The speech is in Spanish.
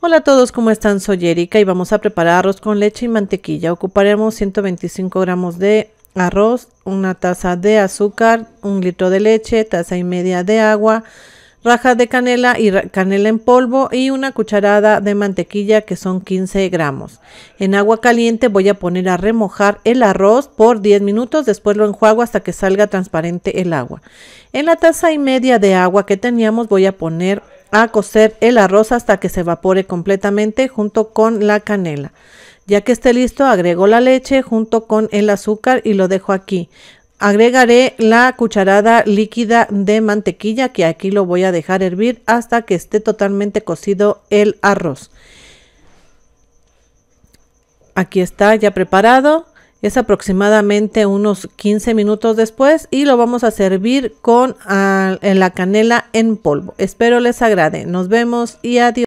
Hola a todos, ¿cómo están? Soy Erika y vamos a preparar arroz con leche y mantequilla. Ocuparemos 125 gramos de arroz, una taza de azúcar, un litro de leche, taza y media de agua, rajas de canela y canela en polvo y una cucharada de mantequilla que son 15 gramos. En agua caliente voy a poner a remojar el arroz por 10 minutos, después lo enjuago hasta que salga transparente el agua. En la taza y media de agua que teníamos voy a poner a cocer el arroz hasta que se evapore completamente junto con la canela. Ya que esté listo, agrego la leche junto con el azúcar y lo dejo aquí. Agregaré la cucharada líquida de mantequilla que aquí lo voy a dejar hervir hasta que esté totalmente cocido el arroz. Aquí está ya preparado. Es aproximadamente unos 15 minutos después y lo vamos a servir con la canela en polvo. Espero les agrade. Nos vemos y adiós.